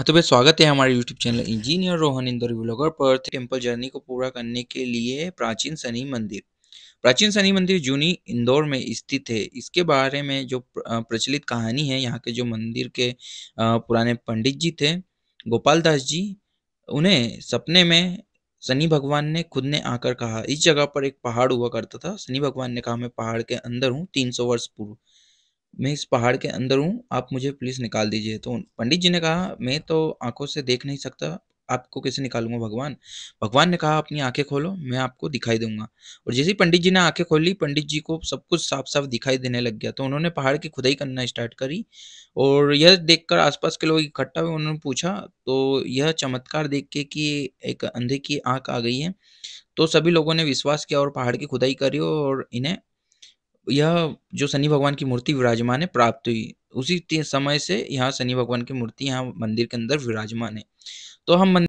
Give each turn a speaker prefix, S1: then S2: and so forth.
S1: हाँ तो भाई स्वागत है हमारे YouTube channel engineer Rohan Indore blogger पर टेम्पल जर्नी को पूरा करने के लिए प्राचीन शनि मंदिर प्राचीन शनि मंदिर जूनी इंदौर में स्थित है इसके बारे में जो प्रचलित कहानी है यहाँ के जो मंदिर के पुराने पंडित जी थे गोपाल दास जी उन्हें सपने में शनि भगवान ने खुद ने आकर कहा इस जगह पर एक पहाड़ हुआ करता था शनि भगवान ने कहा मैं पहाड़ के अंदर हूँ तीन वर्ष पूर्व मैं इस पहाड़ के अंदर हूँ, आप मुझे प्लीज़ निकाल दीजिए। तो पंडित जी ने कहा, मैं तो आंखों से देख नहीं सकता, आपको कैसे निकालूंगा भगवान? भगवान ने कहा, अपनी आँखें खोलो, मैं आपको दिखाई दूंगा और जैसे ही पंडित जी ने आँखें खोली, पंडित जी को सब कुछ साफ-साफ दिखाई देने लग गया। तो उन्होंने पहाड़ की खुदाई करना स्टार्ट करी और यह देखकर आस-पास के लोग इकट्ठा हुए, उन्होंने पूछा तो यह चमत्कार देख के कि एक अंधे की आँख आ गई है। तो सभी लोगों ने विश्वास किया और पहाड़ की खुदाई करी और इन्हें यह जो शनि भगवान की मूर्ति विराजमान है प्राप्त हुई उसी समय से यहाँ शनि भगवान की मूर्ति यहाँ मंदिर के अंदर विराजमान है तो हम मंदिर